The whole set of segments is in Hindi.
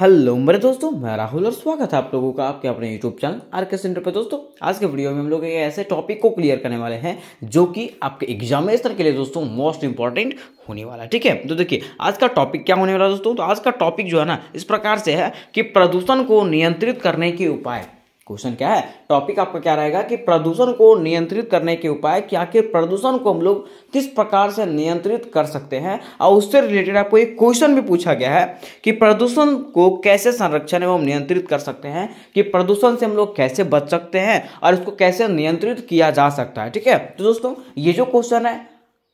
हेलो मेरे दोस्तों मैं राहुल और स्वागत है आप लोगों का आपके अपने YouTube channel R K centre पर दोस्तों आज के वीडियो में हम लोग एक ऐसे टॉपिक को क्लियर करने वाले हैं जो कि आपके एग्जामिनेशन के लिए दोस्तों मोस्ट इंपॉर्टेंट होने वाला है ठीक है तो देखिए आज का टॉपिक क्या होने वाला है दोस्तों तो आज का टॉपिक जो है ना इस प्रकार से है कि प्रदूषण को नियंत्रित करने के उपाय क्वेश्चन क्या है टॉपिक आपका क्या रहेगा कि प्रदूषण को नियंत्रित करने के उपाय कि आखिर प्रदूषण को हम लोग किस प्रकार से नियंत्रित कर सकते हैं और उससे रिलेटेड आपको एक क्वेश्चन भी पूछा गया है कि प्रदूषण को कैसे संरक्षण एवं नियंत्रित कर सकते हैं कि प्रदूषण से हम लोग कैसे बच सकते हैं और इसको कैसे नियंत्रित किया जा सकता है ठीक है तो दोस्तों ये जो क्वेश्चन है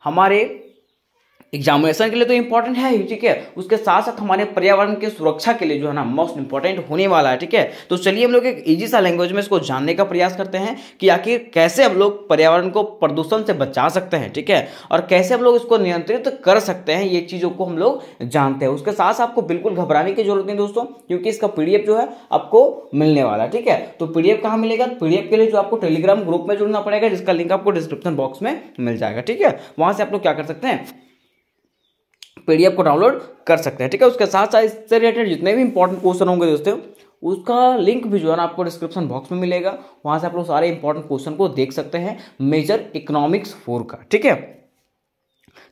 हमारे एग्जामिनेशन के लिए तो इंपॉर्टेंट है ही ठीक है उसके साथ साथ हमारे पर्यावरण की सुरक्षा के लिए जो है ना मोस्ट इंपॉर्टेंट होने वाला है ठीक है तो चलिए हम लोग एक ईजी सा लैंग्वेज में इसको जानने का प्रयास करते हैं कि आखिर कैसे हम लोग पर्यावरण को प्रदूषण से बचा सकते हैं ठीक है और कैसे हम लोग इसको नियंत्रित कर सकते हैं ये चीज़ों को हम लोग जानते हैं उसके साथ आपको बिल्कुल घबराने की जरूरत नहीं दोस्तों क्योंकि इसका पीडीएफ जो है आपको मिलने वाला है ठीक है तो पीडीएफ कहाँ मिलेगा पीडीएफ के लिए जो आपको टेलीग्राम ग्रुप में जुड़ना पड़ेगा जिसका लिंक आपको डिस्क्रिप्शन बॉक्स में मिल जाएगा ठीक है वहां से आप लोग क्या कर सकते हैं पीडीएफ को डाउनलोड कर सकते हैं ठीक है उसके साथ साथ इससे रिलेटेड जितने भी इंपॉर्टेंट क्वेश्चन होंगे दोस्तों उसका लिंक भी जो है ना आपको डिस्क्रिप्शन बॉक्स में मिलेगा वहाँ से आप लोग सारे इंपॉर्टेंट क्वेश्चन को देख सकते हैं मेजर इकोनॉमिक्स फोर का ठीक है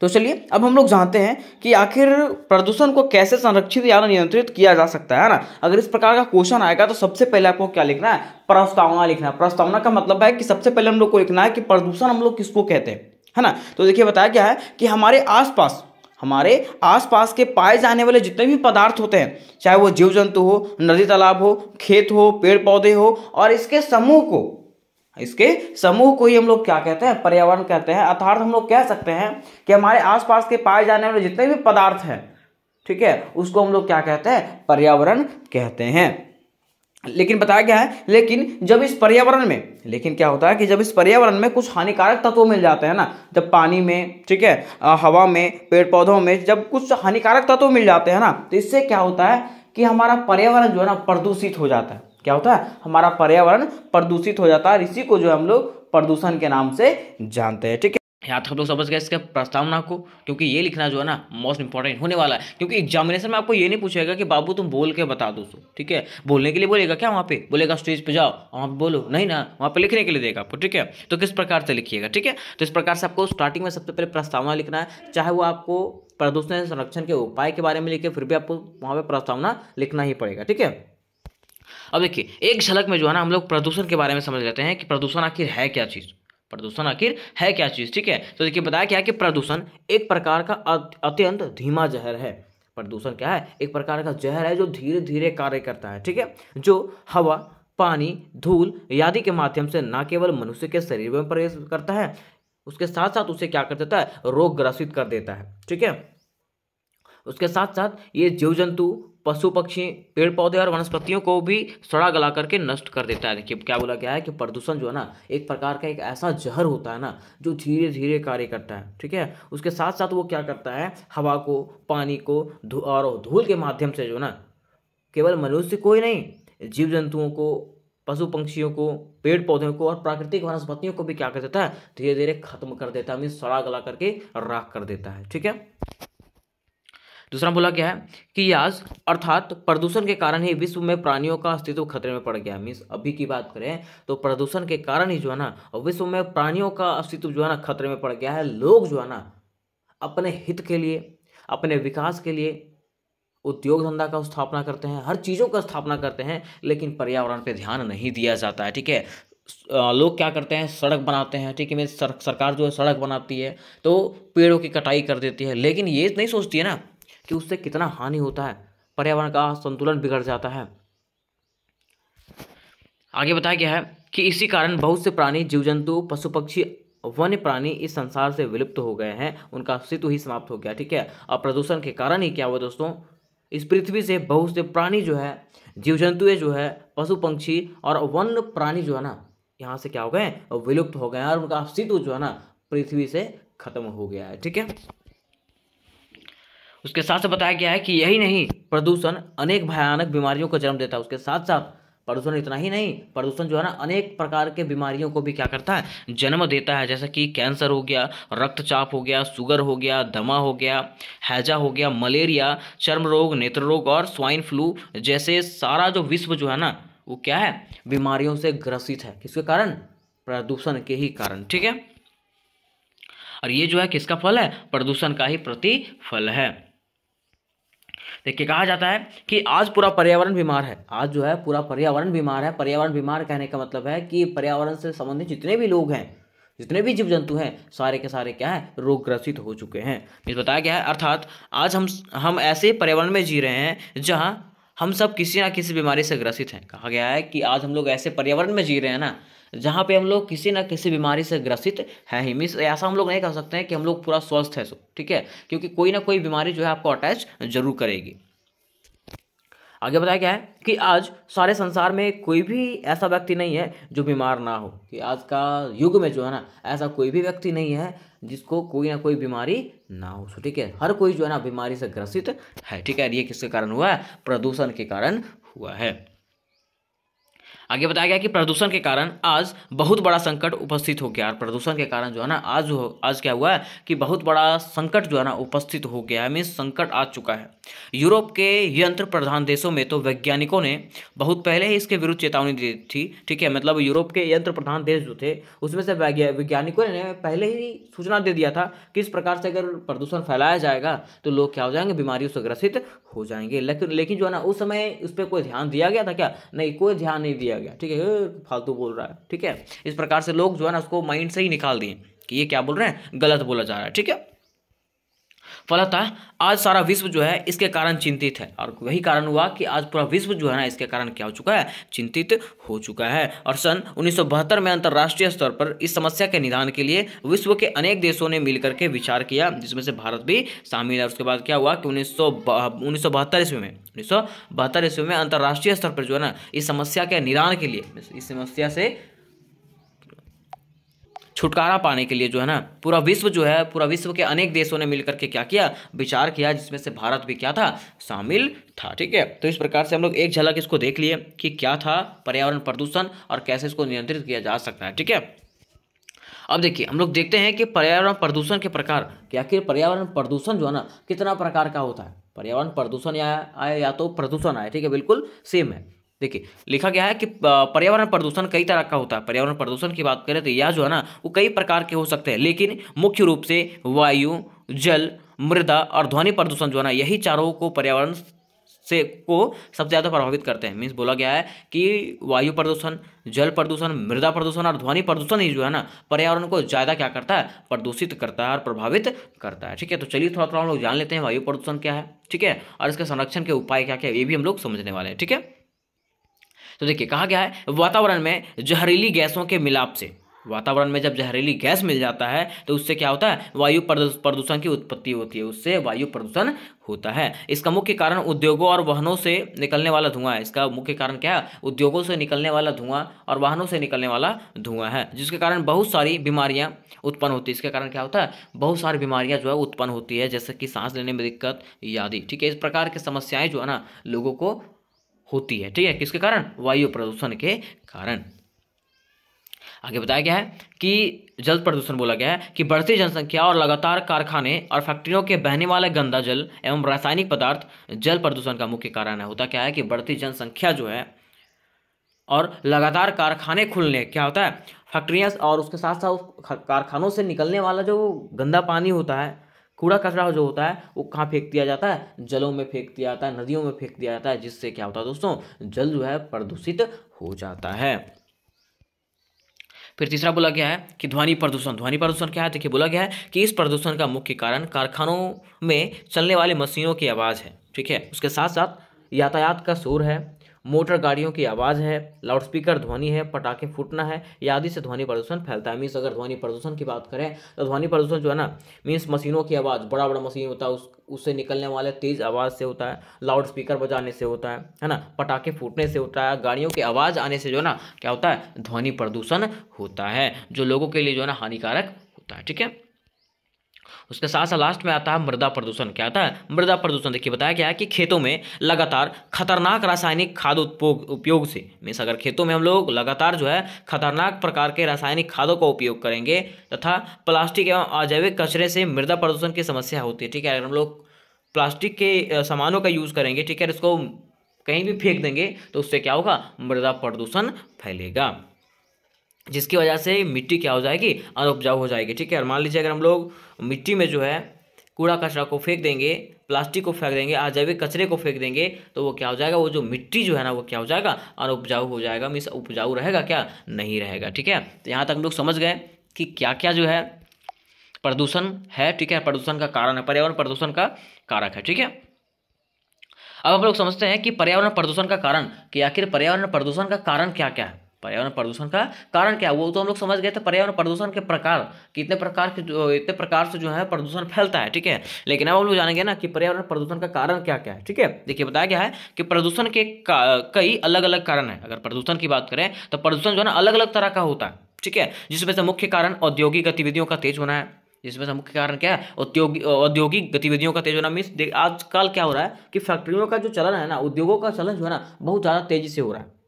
तो चलिए अब हम लोग जानते हैं कि आखिर प्रदूषण को कैसे संरक्षित या नियंत्रित किया जा सकता है ना अगर इस प्रकार का क्वेश्चन आएगा तो सबसे पहले आपको क्या लिखना है प्रस्तावना लिखना है प्रस्तावना का मतलब है कि सबसे पहले हम लोग को लिखना है कि प्रदूषण हम लोग किसको कहते हैं है ना तो देखिए बताया क्या है कि हमारे आसपास हमारे आसपास के पाए जाने वाले जितने भी पदार्थ होते हैं चाहे वो जीव जंतु हो नदी तालाब हो खेत हो पेड़ पौधे हो और इसके समूह को इसके समूह को ही हम लोग क्या कहते हैं पर्यावरण कहते हैं अर्थात हम लोग कह सकते हैं कि हमारे आसपास के पाए जाने वाले जितने भी पदार्थ हैं ठीक है उसको हम लोग क्या कहते हैं पर्यावरण कहते हैं लेकिन बताया गया है लेकिन जब इस पर्यावरण में लेकिन क्या होता है कि जब इस पर्यावरण में कुछ हानिकारक तत्व मिल जाते हैं ना जब पानी में ठीक है हवा में पेड़ पौधों में जब कुछ हानिकारक तत्व मिल जाते हैं ना तो इससे क्या होता है कि हमारा पर्यावरण जो है ना प्रदूषित हो जाता है क्या होता है हमारा पर्यावरण प्रदूषित हो जाता है इसी को जो हम लोग प्रदूषण के नाम से जानते हैं ठीक है या तो आप लोग समझ गए इसके प्रस्तावना को क्योंकि ये लिखना जो है ना मोस्ट इंपॉर्टेंट होने वाला है क्योंकि एग्जामिनेशन में आपको ये नहीं पूछेगा कि बाबू तुम बोल के बता दो ठीक है बोलने के लिए बोलेगा क्या वहाँ पे बोलेगा स्टेज पे जाओ वहाँ पे बोलो नहीं ना वहाँ पे लिखने के लिए देगा आपको ठीक है तो किस प्रकार से लिखिएगा ठीक है तो इस प्रकार से आपको स्टार्टिंग में सबसे पहले प्रस्तावना लिखना है चाहे वो आपको प्रदूषण संरक्षण के उपाय के बारे में लिखे फिर भी आपको वहाँ पर प्रस्तावना लिखना ही पड़ेगा ठीक है अब देखिए एक झलक में जो है ना हम लोग प्रदूषण के बारे में समझ लेते हैं कि प्रदूषण आखिर है क्या चीज़ प्रदूषण आखिर है क्या चीज़ ठीक है तो देखिए बताया क्या है कि प्रदूषण एक प्रकार का अत्यंत धीमा जहर है प्रदूषण क्या है एक प्रकार का जहर है जो धीरे धीरे कार्य करता है ठीक है जो हवा पानी धूल आदि के माध्यम से न केवल मनुष्य के शरीर में प्रवेश करता है उसके साथ साथ उसे क्या कर देता है रोग ग्रसित कर देता है ठीक है उसके साथ साथ ये जीव जंतु पशु पक्षी पेड़ पौधे और वनस्पतियों को भी सड़ा गला करके नष्ट कर देता है देखिए क्या बोला गया है कि प्रदूषण जो है ना एक प्रकार का एक ऐसा जहर होता है ना जो धीरे धीरे कार्य करता है ठीक है उसके साथ साथ वो क्या करता है हवा को पानी को धू और धूल के माध्यम से जो ना केवल मनुष्य को ही नहीं जीव जंतुओं को पशु पंक्षियों को पेड़ पौधों को और प्राकृतिक वनस्पतियों को भी क्या कर देता है धीरे धीरे खत्म कर देता है मीन सड़ा गला करके राख कर देता है ठीक है दूसरा बोला क्या है कि आज अर्थात प्रदूषण के कारण ही विश्व में प्राणियों का अस्तित्व खतरे में पड़ गया मीन्स अभी की बात करें तो प्रदूषण के कारण ही जो है ना विश्व में प्राणियों का अस्तित्व जो है ना खतरे में पड़ गया है लोग जो है ना अपने हित के लिए अपने विकास के लिए उद्योग धंधा का स्थापना करते हैं हर चीज़ों का स्थापना करते हैं लेकिन पर्यावरण पर ध्यान नहीं दिया जाता है ठीक है लोग क्या करते हैं सड़क बनाते हैं ठीक है मेरी सरकार जो है सड़क बनाती है तो पेड़ों की कटाई कर देती है लेकिन ये नहीं सोचती है ना कि उससे कितना हानि होता है पर्यावरण का संतुलन बिगड़ जाता है आगे बताया गया है कि इसी कारण बहुत से प्राणी जीव जंतु पशु पक्षी वन्य प्राणी इस संसार से विलुप्त हो गए हैं उनका अस्तित्व ही समाप्त हो गया ठीक है और प्रदूषण के कारण ही क्या हुआ दोस्तों इस पृथ्वी से बहुत से प्राणी जो है जीव जंतु जो है पशु पंक्षी और वन्य प्राणी जो है ना यहाँ से क्या हो गए विलुप्त हो गए और उनका अस्तित्व जो है ना पृथ्वी से खत्म हो गया है ठीक है उसके साथ साथ बताया गया है कि यही नहीं प्रदूषण अनेक भयानक बीमारियों को जन्म देता है उसके साथ साथ प्रदूषण इतना ही नहीं प्रदूषण जो है ना अनेक प्रकार के बीमारियों को भी क्या करता है जन्म देता है जैसा कि कैंसर हो गया रक्तचाप हो गया शुगर हो गया दमा हो गया हैजा हो गया मलेरिया चर्म रोग नेत्र रोग और स्वाइन फ्लू जैसे सारा जो विश्व जो है ना वो क्या है बीमारियों से ग्रसित है किसके कारण प्रदूषण के ही कारण ठीक है और ये जो है किसका फल है प्रदूषण का ही प्रतिफल है देखिए कहा जाता है कि आज पूरा पर्यावरण बीमार है आज जो है पूरा पर्यावरण बीमार है पर्यावरण बीमार कहने का मतलब है कि पर्यावरण से संबंधित जितने भी लोग हैं जितने भी जीव जंतु हैं सारे के सारे क्या है रोग ग्रसित हो चुके हैं ये बताया गया है अर्थात आज हम हम ऐसे पर्यावरण में जी रहे हैं जहाँ हम सब किसी ना किसी बीमारी से ग्रसित हैं कहा गया है कि आज हम लोग ऐसे पर्यावरण में जी रहे हैं ना जहाँ पे हम लोग किसी ना किसी बीमारी से ग्रसित हैं ही मीन्स ऐसा हम लोग नहीं कह सकते हैं कि हम लोग पूरा स्वस्थ है सो ठीक है क्योंकि कोई ना कोई बीमारी जो है आपको अटैच जरूर करेगी आगे बताया क्या है कि आज सारे संसार में कोई भी ऐसा व्यक्ति नहीं है जो बीमार ना हो कि आज का युग में जो है ना ऐसा कोई भी व्यक्ति नहीं है जिसको कोई ना कोई बीमारी ना हो ठीक है हर कोई जो है ना बीमारी से ग्रसित है ठीक है ये किसके कारण हुआ है प्रदूषण के कारण हुआ है आगे बताया गया कि प्रदूषण के कारण आज बहुत बड़ा संकट उपस्थित हो गया और प्रदूषण के कारण जो है ना आज आज क्या हुआ है कि बहुत बड़ा संकट जो है ना उपस्थित हो गया है मीन्स संकट आ चुका है यूरोप के यंत्र प्रधान देशों में तो वैज्ञानिकों ने बहुत पहले ही इसके विरुद्ध चेतावनी दी थी ठीक है मतलब यूरोप के यंत्र प्रधान देश जो थे उसमें से वैज्ञानिकों ने पहले ही सूचना दे दिया था कि इस प्रकार से अगर प्रदूषण फैलाया जाएगा तो लोग क्या हो जाएंगे बीमारियों से ग्रसित हो जाएंगे लेकिन लेकिन जो है ना उस समय उस पर कोई ध्यान दिया गया था क्या नहीं कोई ध्यान नहीं दिया गया ठीक है फालतू बोल रहा है ठीक है इस प्रकार से लोग जो है ना उसको माइंड से ही निकाल दिए कि ये क्या बोल रहे हैं गलत बोला जा रहा है ठीक है फलतः आज सारा विश्व जो है इसके कारण चिंतित है और वही कारण हुआ कि आज पूरा विश्व जो है ना इसके कारण क्या हो चुका है चिंतित हो चुका है और सन उन्नीस में अंतर्राष्ट्रीय स्तर पर इस समस्या के निदान के लिए विश्व के अनेक देशों ने मिलकर के विचार किया जिसमें से भारत भी शामिल है उसके बाद क्या हुआ कि उन्नीस सौ ईस्वी में उन्नीस ईस्वी में अंतर्राष्ट्रीय स्तर पर जो है ना इस समस्या के निदान के लिए इस समस्या से छुटकारा पाने के लिए जो है ना पूरा विश्व जो है पूरा विश्व के अनेक देशों ने मिलकर के क्या किया विचार किया जिसमें से भारत भी क्या था शामिल था ठीक है तो इस प्रकार से हम लोग एक झलक इसको देख लिए कि क्या था पर्यावरण प्रदूषण और कैसे इसको नियंत्रित किया जा सकता है ठीक है अब देखिए हम लोग देखते हैं कि पर्यावरण प्रदूषण के प्रकार कि आखिर पर्यावरण प्रदूषण जो है ना कितना प्रकार का होता है पर्यावरण प्रदूषण या आए या तो प्रदूषण आए ठीक है बिल्कुल सेम है देखिए लिखा गया है कि पर्यावरण प्रदूषण कई तरह का होता है पर्यावरण प्रदूषण की बात करें तो यह जो है ना वो कई प्रकार के हो सकते हैं लेकिन मुख्य रूप से वायु जल मृदा और ध्वनि प्रदूषण जो है ना यही चारों को पर्यावरण से को सबसे ज़्यादा प्रभावित करते हैं मीन्स बोला गया है कि वायु प्रदूषण जल प्रदूषण मृदा प्रदूषण और ध्वनि प्रदूषण ही जो है ना पर्यावरण को ज़्यादा क्या करता है प्रदूषित करता है और प्रभावित करता है ठीक है तो चलिए थोड़ा थोड़ा हम लोग जान लेते हैं वायु प्रदूषण क्या है ठीक है और इसके संरक्षण के उपाय क्या क्या ये भी हम लोग समझने वाले हैं ठीक है तो देखिए कहा गया है वातावरण में जहरीली गैसों के मिलाप से वातावरण में जब जहरीली गैस मिल जाता है तो उससे क्या होता है वायु प्रदूषण की उत्पत्ति होती है उससे वायु प्रदूषण होता है इसका मुख्य कारण उद्योगों और वाहनों से निकलने वाला धुआं है इसका मुख्य कारण क्या है उद्योगों से निकलने वाला धुआं और वाहनों से निकलने वाला धुआं है जिसके कारण बहुत सारी बीमारियां उत्पन्न होती है इसके कारण क्या होता है बहुत सारी बीमारियां जो है उत्पन्न होती है जैसे कि सांस लेने में दिक्कत आदि ठीक है इस प्रकार की समस्याएं जो है ना लोगों को होती है ठीक है किसके कारण वायु प्रदूषण के कारण आगे बताया गया है कि जल प्रदूषण बोला गया है कि बढ़ती जनसंख्या और लगातार कारखाने और फैक्ट्रियों के बहने वाले गंदा जल एवं रासायनिक पदार्थ जल प्रदूषण का मुख्य कारण है होता क्या है कि बढ़ती जनसंख्या जो है और लगातार कारखाने खुलने क्या होता है फैक्ट्रियाँ और उसके साथ साथ कारखानों से निकलने वाला जो गंदा पानी होता है कूड़ा कचरा जो होता है वो कहाँ फेंक दिया जाता है जलों में फेंक दिया जाता है नदियों में फेंक दिया जाता है जिससे क्या होता है दोस्तों जल जो है प्रदूषित हो जाता है फिर तीसरा बोला गया है कि ध्वनि प्रदूषण ध्वनि प्रदूषण क्या है देखिए बोला गया है कि इस प्रदूषण का मुख्य कारण कारखानों में चलने वाले मशीनों की आवाज़ है ठीक है उसके साथ साथ यातायात का शोर है मोटर गाड़ियों की आवाज़ है लाउडस्पीकर ध्वनि है पटाखे फूटना है या आदि से ध्वनि प्रदूषण फैलता है मीन्स अगर ध्वनि प्रदूषण की बात करें तो ध्वनि प्रदूषण जो है ना मीन्स मशीनों की आवाज़ बड़ा बड़ा मशीन होता है उस उससे निकलने वाले तेज़ आवाज़ से होता है लाउड स्पीकर बजाने से होता है है ना पटाखे फूटने से होता है गाड़ियों की आवाज़ आने से जो है ना क्या होता है ध्वनि प्रदूषण होता है जो लोगों के लिए जो है ना हानिकारक होता है ठीक है उसके साथ साथ लास्ट में आता है मृदा प्रदूषण क्या आता है मृदा प्रदूषण देखिए बताया गया है कि खेतों में लगातार खतरनाक रासायनिक खाद उपयोग से मीन्स अगर खेतों में हम लोग लगातार जो है खतरनाक प्रकार के रासायनिक खादों का उपयोग करेंगे तथा प्लास्टिक एवं अजैविक कचरे से मृदा प्रदूषण की समस्या होती है ठीक है अगर हम लोग प्लास्टिक के सामानों का यूज़ करेंगे ठीक है इसको कहीं भी फेंक देंगे तो उससे क्या होगा मृदा प्रदूषण फैलेगा जिसकी वजह से मिट्टी क्या हो जाएगी अनुपजाऊ हो जाएगी ठीक है और मान लीजिए अगर हम लोग मिट्टी में जो है कूड़ा कचरा को फेंक देंगे प्लास्टिक को फेंक देंगे अजैविक कचरे को फेंक देंगे तो वो क्या हो जाएगा वो जो मिट्टी जो है ना वो क्या हो जाएगा अनुपजाऊ हो जाएगा मीस उपजाऊ रहेगा क्या नहीं रहेगा ठीक है तो यहाँ तक हम लोग समझ गए कि क्या क्या जो है प्रदूषण है ठीक है प्रदूषण का कारण है पर्यावरण प्रदूषण का कारक है ठीक है अब हम लोग समझते हैं कि पर्यावरण प्रदूषण का कारण कि आखिर पर्यावरण प्रदूषण का कारण क्या क्या है पर्यावरण प्रदूषण का कारण क्या वो तो हम लोग समझ गए थे पर्यावरण प्रदूषण के प्रकार कितने प्रकार के इतने प्रकार से जो है प्रदूषण फैलता है ठीक है लेकिन अब हम लोग जानेंगे ना कि पर्यावरण प्रदूषण का कारण क्या क्या है ठीक है देखिए बताया गया है कि प्रदूषण के कई अलग अलग कारण है अगर प्रदूषण की बात करें तो प्रदूषण जो है ना अलग अलग तरह का होता है ठीक है जिसमें से मुख्य कारण औद्योगिक गतिविधियों का तेज होना है जिसमें से मुख्य कारण क्या है औद्योगिक औद्योगिक गतिविधियों का तेज होना मीन्स आजकल क्या हो रहा है कि फैक्ट्रियों का जो चलन है ना उद्योगों का चलन जो है ना बहुत ज़्यादा तेजी से हो रहा है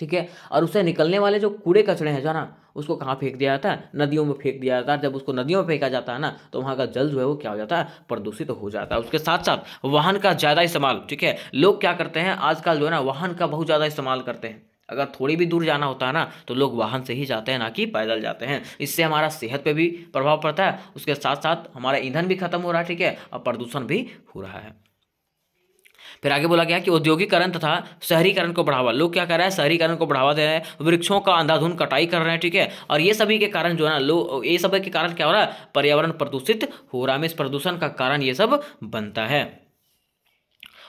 ठीक है और उससे निकलने वाले जो कूड़े कचड़े हैं जो ना उसको कहाँ फेंक दिया जाता है नदियों में फेंक दिया जाता है जब उसको नदियों में फेंका जाता है ना तो वहाँ का जल जो है वो क्या हो जाता है प्रदूषित तो हो जाता है उसके साथ साथ वाहन का ज़्यादा इस्तेमाल ठीक है लोग क्या करते हैं आजकल जो है ना वाहन का बहुत ज़्यादा इस्तेमाल करते हैं अगर थोड़ी भी दूर जाना होता है ना तो लोग वाहन से ही जाते हैं ना कि पैदल जाते हैं इससे हमारा सेहत पे भी प्रभाव पड़ता है उसके साथ साथ हमारा ईंधन भी खत्म हो रहा है ठीक है और प्रदूषण भी हो रहा है फिर आगे बोला गया कि औद्योगिकरण तथा शहरीकरण को बढ़ावा लोग क्या कर रहे हैं शहरीकरण को बढ़ावा दे रहे हैं वृक्षों का अंधाधुन कटाई कर रहे हैं ठीक है और ये सभी के कारण जो है ना लोग ये सभी के कारण क्या हो रहा है पर्यावरण प्रदूषित हो रहा है इस प्रदूषण का कारण ये सब बनता है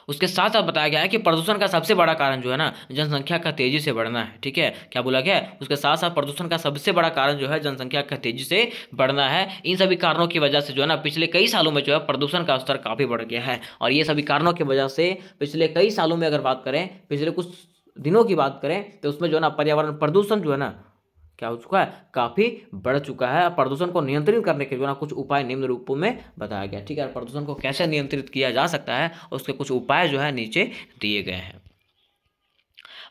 उसके साथ साथ बताया गया है कि प्रदूषण का सबसे बड़ा कारण जो है ना जनसंख्या का तेजी से बढ़ना है ठीक है क्या बोला गया उसके साथ साथ प्रदूषण का सबसे बड़ा कारण जो है जनसंख्या का तेजी से बढ़ना है इन सभी कारणों की वजह से जो है ना पिछले कई सालों में जो है प्रदूषण का स्तर काफ़ी बढ़ गया है और ये सभी कारणों की वजह से पिछले कई सालों में अगर बात करें पिछले कुछ दिनों की बात करें तो उसमें जो है ना पर्यावरण प्रदूषण जो है ना क्या हो चुका है काफ़ी बढ़ चुका है प्रदूषण को नियंत्रित करने के जो ना कुछ उपाय निम्न रूपों में बताया गया ठीक है प्रदूषण को कैसे नियंत्रित किया जा सकता है उसके कुछ उपाय जो है नीचे दिए गए हैं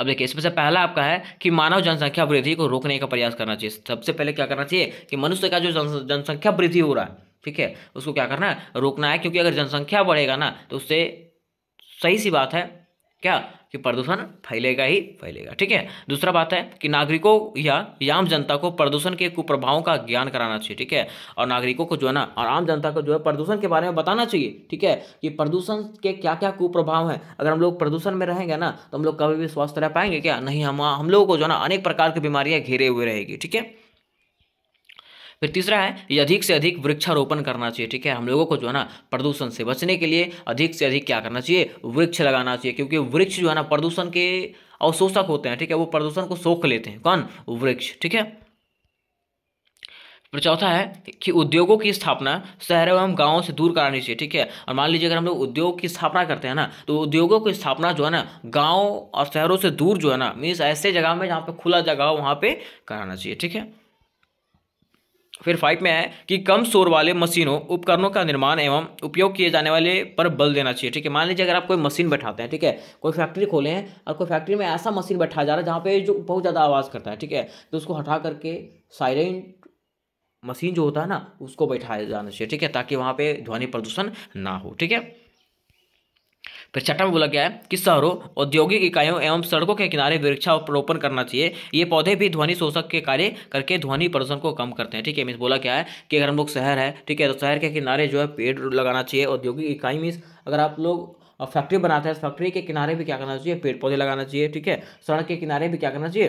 अब देखिए इसमें से पहला आपका है कि मानव जनसंख्या वृद्धि को रोकने का प्रयास करना चाहिए सबसे पहले क्या करना चाहिए कि मनुष्य का जो जनसंख्या वृद्धि हो रहा है ठीक है उसको क्या करना है रोकना है क्योंकि अगर जनसंख्या बढ़ेगा ना तो उससे सही सी बात है क्या कि प्रदूषण फैलेगा ही फैलेगा ठीक है दूसरा बात है कि नागरिकों या आम जनता को प्रदूषण के कुप्रभावों का ज्ञान कराना चाहिए ठीक है और नागरिकों को जो है ना और आम जनता को जो है प्रदूषण के बारे में बताना चाहिए ठीक है कि प्रदूषण के क्या क्या कुप्रभाव हैं अगर हम लोग प्रदूषण में रहेंगे ना तो हम लोग कभी भी स्वस्थ रह पाएंगे क्या नहीं हम हम लोगों को जो है ना अनेक प्रकार की बीमारियाँ घेरे हुए रहेगी ठीक है फिर तीसरा है ये अधिक से अधिक वृक्षारोपण करना चाहिए ठीक है हम लोगों को जो है ना प्रदूषण से बचने के लिए अधिक से अधिक क्या करना चाहिए वृक्ष लगाना चाहिए क्योंकि वृक्ष जो है ना प्रदूषण के अवशोषक होते हैं ठीक है वो प्रदूषण को सोख लेते हैं कौन वृक्ष ठीक है फिर चौथा है कि उद्योगों की स्थापना शहरों एवं गांवों से दूर करानी चाहिए ठीक है और मान लीजिए अगर हम लोग उद्योग की स्थापना करते हैं ना तो उद्योगों की स्थापना जो है ना गांव और शहरों से दूर जो है ना मीन्स ऐसे जगह में जहाँ पे खुला जगह हो वहाँ पे कराना चाहिए ठीक है फिर फाइव में है कि कम शोर वाले मशीनों उपकरणों का निर्माण एवं उपयोग किए जाने वाले पर बल देना चाहिए ठीक है मान लीजिए अगर आप कोई मशीन बैठाते हैं ठीक है कोई फैक्ट्री खोले हैं और कोई फैक्ट्री में ऐसा मशीन बैठा जा रहा है जहाँ पे जो बहुत ज़्यादा आवाज़ करता है ठीक है तो उसको हटा करके साइलेंट मशीन जो होता है ना उसको बैठाया जाना चाहिए ठीक है ताकि वहाँ पर ध्वनि प्रदूषण ना हो ठीक है फिर छठा में बोला गया है कि शहरों औद्योगिक इकाइयों एवं सड़कों के किनारे वृक्षारोपण करना चाहिए ये पौधे भी ध्वनि शोषक के कार्य करके ध्वनि प्रदूषण को कम करते हैं ठीक है मीन्स बोला क्या है कि अगर हम लोग शहर है ठीक है तो शहर के किनारे जो है पेड़ लगाना चाहिए औद्योगिक इकाई मीन्स अगर आप लोग फैक्ट्री बनाते हैं फैक्ट्री के किनारे भी क्या करना चाहिए पेड़ पौधे लगाना चाहिए ठीक है सड़क के किनारे भी क्या करना चाहिए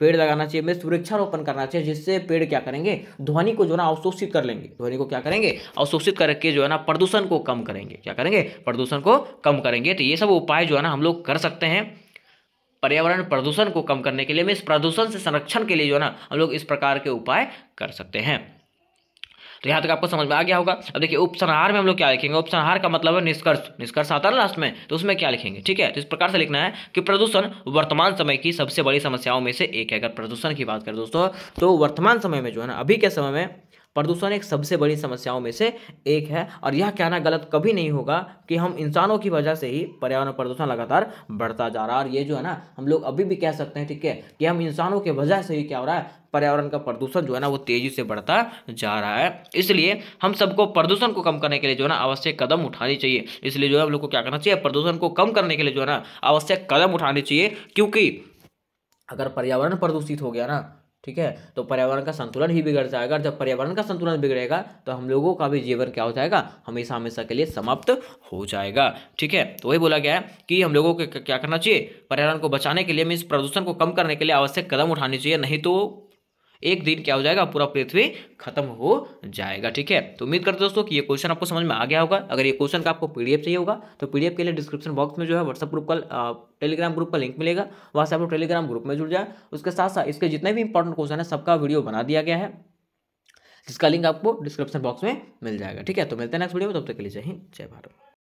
पेड़ लगाना चाहिए हमें वृक्षारोपण करना चाहिए जिससे पेड़ क्या करेंगे ध्वनि को जो है ना अवशोषित कर लेंगे ध्वनि को क्या करेंगे अवशोषित करके जो है ना प्रदूषण को कम करेंगे क्या करेंगे प्रदूषण को कम करेंगे तो ये सब उपाय जो है ना हम लोग कर सकते हैं पर्यावरण प्रदूषण को कम करने के लिए हमें इस प्रदूषण से संरक्षण के लिए जो है ना हम लोग इस प्रकार के उपाय कर सकते हैं तो यहाँ तक आपको समझ में आ गया होगा अब देखिए उपसंहार में हम लोग क्या लिखेंगे उपसंहार का मतलब है निष्कर्ष निष्कर्ष आता है लास्ट में तो उसमें क्या लिखेंगे ठीक है तो इस प्रकार से लिखना है कि प्रदूषण वर्तमान समय की सबसे बड़ी समस्याओं में से एक है अगर प्रदूषण की बात करें दोस्तों तो वर्तमान समय में जो है ना अभी के समय में प्रदूषण एक सबसे बड़ी समस्याओं में से एक है और यह कहना गलत कभी नहीं होगा कि हम इंसानों की वजह से ही पर्यावरण प्रदूषण लगातार बढ़ता जा रहा है और ये जो है ना हम लोग अभी भी कह सकते हैं ठीक है कि हम इंसानों की वजह से ही क्या हो रहा है पर्यावरण का प्रदूषण जो है ना वो तेजी से बढ़ता जा रहा है इसलिए हम सबको प्रदूषण को कम करने के लिए जो है ना आवश्यक कदम उठानी चाहिए इसलिए जो है हम लोग को क्या करना चाहिए प्रदूषण को कम करने के लिए जो है ना आवश्यक कदम उठानी चाहिए क्योंकि अगर पर्यावरण प्रदूषित हो गया ना ठीक है तो पर्यावरण का संतुलन ही बिगड़ जाएगा जब पर्यावरण का संतुलन बिगड़ेगा तो हम लोगों का भी जीवन क्या हो जाएगा हमेशा हमेशा के लिए समाप्त हो जाएगा ठीक है तो वही बोला गया है कि हम लोगों को क्या करना चाहिए पर्यावरण को बचाने के लिए मीन्स प्रदूषण को कम करने के लिए आवश्यक कदम उठाने चाहिए नहीं तो एक दिन क्या हो जाएगा पूरा पृथ्वी खत्म हो जाएगा ठीक है तो उम्मीद करते दोस्तों कि ये क्वेश्चन आपको समझ में आ गया होगा अगर ये क्वेश्चन का आपको पीडीएफ चाहिए होगा तो पीडीएफ के लिए डिस्क्रिप्शन बॉक्स में जो है व्हाट्सअप ग्रुप का टेलीग्राम ग्रुप का लिंक मिलेगा वहाँ से आप टेलीग्राम ग्रुप में जुड़ जाए उसके साथ साथ इसके जितने भी इंपॉर्टेंट क्वेश्चन है सबका वीडियो बना दिया गया है जिसका लिंक आपको डिस्क्रिप्शन बॉक्स में मिल जाएगा ठीक है तो मिलते हैं नेक्स्ट वीडियो में तब तक के लिए जय हिंद जय भारत